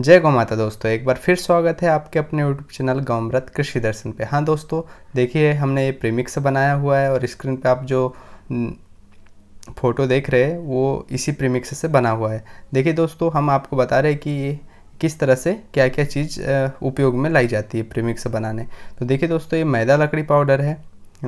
जय गौ माता दोस्तों एक बार फिर स्वागत है आपके अपने यूट्यूब चैनल गौमृत कृषि दर्शन पे हाँ दोस्तों देखिए हमने ये प्रीमिक्स बनाया हुआ है और स्क्रीन पे आप जो फ़ोटो देख रहे हैं वो इसी प्रीमिक्स से बना हुआ है देखिए दोस्तों हम आपको बता रहे हैं कि किस तरह से क्या क्या चीज़ उपयोग में लाई जाती है प्रीमिक्स बनाने तो देखिए दोस्तों ये मैदा लकड़ी पाउडर है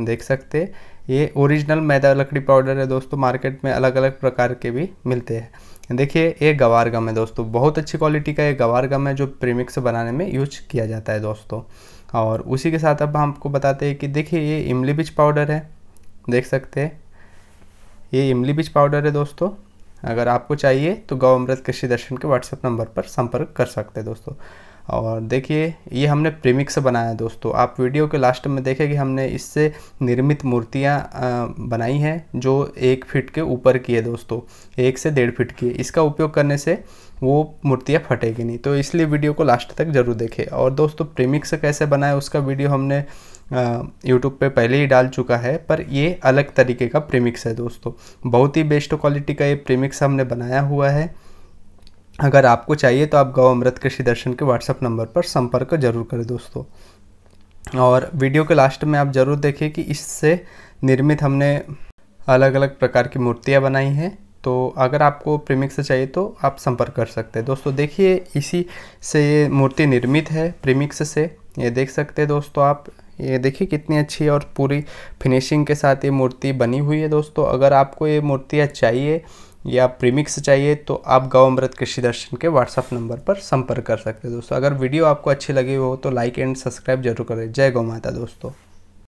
देख सकते ये ओरिजिनल मैदा लकड़ी पाउडर है दोस्तों मार्केट में अलग अलग प्रकार के भी मिलते हैं देखिए ये गवार गम है दोस्तों बहुत अच्छी क्वालिटी का ये गवार गम है जो प्रीमिक्स बनाने में यूज किया जाता है दोस्तों और उसी के साथ अब हम आपको बताते हैं कि देखिए ये इमली बीज पाउडर है देख सकते हैं ये इमली बीज पाउडर है दोस्तों अगर आपको चाहिए तो गौ अमृत कृषि दर्शन के व्हाट्सएप नंबर पर संपर्क कर सकते हैं दोस्तों और देखिए ये हमने प्रेमिक से बनाया है दोस्तों आप वीडियो के लास्ट में देखें कि हमने इससे निर्मित मूर्तियाँ बनाई हैं जो एक फिट के ऊपर की है दोस्तों एक से डेढ़ फिट की है इसका उपयोग करने से वो मूर्तियाँ फटेगी नहीं तो इसलिए वीडियो को लास्ट तक ज़रूर देखें और दोस्तों प्रेमिक से कैसे बनाए उसका वीडियो हमने यूट्यूब पे पहले ही डाल चुका है पर ये अलग तरीके का प्रेमिक्स है दोस्तों बहुत ही बेस्ट क्वालिटी का ये प्रेमिक्स हमने बनाया हुआ है अगर आपको चाहिए तो आप गौ अमृत कृषि दर्शन के व्हाट्सएप नंबर पर संपर्क जरूर करें दोस्तों और वीडियो के लास्ट में आप ज़रूर देखें कि इससे निर्मित हमने अलग अलग प्रकार की मूर्तियाँ बनाई हैं तो अगर आपको प्रेमिक्स चाहिए तो आप संपर्क कर सकते हैं दोस्तों देखिए इसी से ये मूर्ति निर्मित है प्रीमिक्स से ये देख सकते हैं दोस्तों आप ये देखिए कितनी अच्छी और पूरी फिनिशिंग के साथ ये मूर्ति बनी हुई है दोस्तों अगर आपको ये मूर्तियाँ चाहिए या प्रीमिक्स चाहिए तो आप गाँव अमृत कृषि दर्शन के व्हाट्सअप नंबर पर संपर्क कर सकते हैं दोस्तों अगर वीडियो आपको अच्छी लगी हो तो लाइक एंड सब्सक्राइब जरूर करें जय गौ माता दोस्तों